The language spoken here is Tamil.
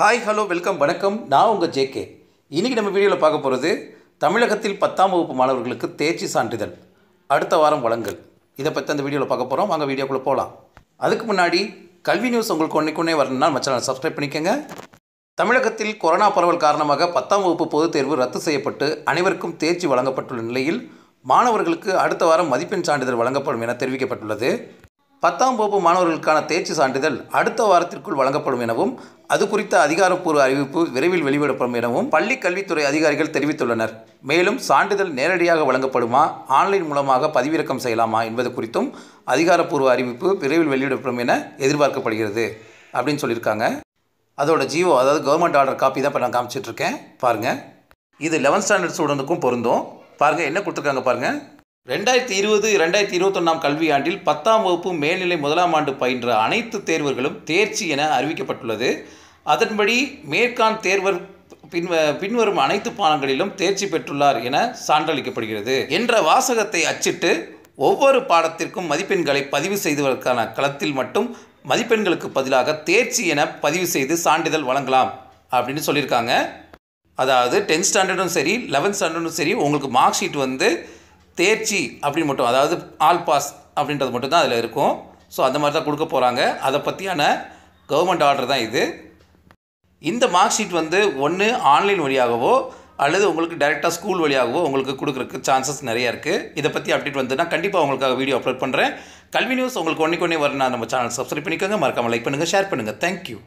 ஹாய் ஹலோ வெல்கம் வணக்கம் நான் உங்கள் ஜேகே இன்றைக்கி நம்ம வீடியோவில் பார்க்க போகிறது தமிழகத்தில் பத்தாம் வகுப்பு மாணவர்களுக்கு தேர்ச்சி சான்றிதழ் அடுத்த வாரம் வழங்கல் இதை பற்றி அந்த வீடியோவில் பார்க்க போகிறோம் வாங்க வீடியோக்குள்ளே போகலாம் அதுக்கு முன்னாடி கல்வி நியூஸ் உங்களுக்கு ஒன்றைக்குன்னே வரணும்னா நம்ம நான் சப்ஸ்கிரைப் பண்ணிக்கோங்க தமிழகத்தில் கொரோனா பரவல் காரணமாக பத்தாம் வகுப்பு பொதுத் தேர்வு ரத்து செய்யப்பட்டு அனைவருக்கும் தேர்ச்சி வழங்கப்பட்டுள்ள நிலையில் மாணவர்களுக்கு அடுத்த வாரம் மதிப்பெண் சான்றிதழ் வழங்கப்படும் என தெரிவிக்கப்பட்டுள்ளது பத்தாம் வகுப்பு மாணவர்களுக்கான தேர்ச்சி சான்றிதழ் அடுத்த வாரத்திற்குள் வழங்கப்படும் எனவும் அது குறித்த அதிகாரப்பூர்வ அறிவிப்பு விரைவில் வெளியிடப்படும் எனவும் பள்ளி கல்வித்துறை அதிகாரிகள் தெரிவித்துள்ளனர் மேலும் சான்றிதழ் நேரடியாக வழங்கப்படுமா ஆன்லைன் மூலமாக பதிவிறக்கம் செய்யலாமா என்பது குறித்தும் அதிகாரப்பூர்வ அறிவிப்பு விரைவில் வெளியிடப்படும் என எதிர்பார்க்கப்படுகிறது அப்படின்னு சொல்லியிருக்காங்க அதோட ஜியோ அதாவது கவர்மெண்ட் ஆர்டர் காப்பி தான் இப்போ நான் காமிச்சிட்ருக்கேன் பாருங்கள் இது லெவன்த் ஸ்டாண்டர்ட் ஸ்டூடெண்ட்டுக்கும் பொருந்தும் பாருங்கள் என்ன கொடுத்துருக்காங்க பாருங்கள் ரெண்டாயிரத்தி இருபது ரெண்டாயிரத்தி இருபத்தொன்னாம் கல்வியாண்டில் பத்தாம் வகுப்பு மேல்நிலை முதலாம் ஆண்டு பயின்ற அனைத்து தேர்வர்களும் தேர்ச்சி என அறிவிக்கப்பட்டுள்ளது அதன்படி மேற்கான் தேர்வர் பின் பின்வரும் அனைத்து பாடங்களிலும் தேர்ச்சி பெற்றுள்ளார் என சான்றளிக்கப்படுகிறது என்ற வாசகத்தை அச்சிட்டு ஒவ்வொரு பாடத்திற்கும் மதிப்பெண்களை பதிவு செய்துவதற்கான களத்தில் மட்டும் மதிப்பெண்களுக்கு பதிலாக தேர்ச்சி என பதிவு செய்து சான்றிதழ் வழங்கலாம் அப்படின்னு சொல்லியிருக்காங்க அதாவது டென்த் ஸ்டாண்டர்டும் சரி லெவன்த் ஸ்டாண்டர்டும் சரி உங்களுக்கு மார்க் ஷீட் வந்து தேர்ச்சி அப்படின்னு மட்டும் அதாவது ஆல் பாஸ் அப்படின்றது மட்டும் தான் அதில் இருக்கும் ஸோ அந்த மாதிரி தான் கொடுக்க போகிறாங்க அதை பற்றியான கவர்மெண்ட் ஆர்டர் தான் இது இந்த மார்க் ஷீட் வந்து ஒன்று ஆன்லைன் வழியாகவோ அல்லது உங்களுக்கு டைரெக்டாக ஸ்கூல் வழியாகவோ உங்களுக்கு கொடுக்குறக்கு சான்சஸ் நிறையா இருக்குது இதை பற்றி அப்டேட் வந்துன்னா கண்டிப்பாக உங்களுக்காக வீடியோ அப்லோட் பண்ணுறேன் கல்வி நியூஸ் உங்களுக்கு ஒன்றைக்கு ஒன்றே வரணும் நம்ம சேனல் சப்ஸ்கிரைப் பண்ணிக்கோங்க மறக்காமல் லைக் பண்ணுங்கள் ஷேர் பண்ணுங்கள் தேங்க்யூ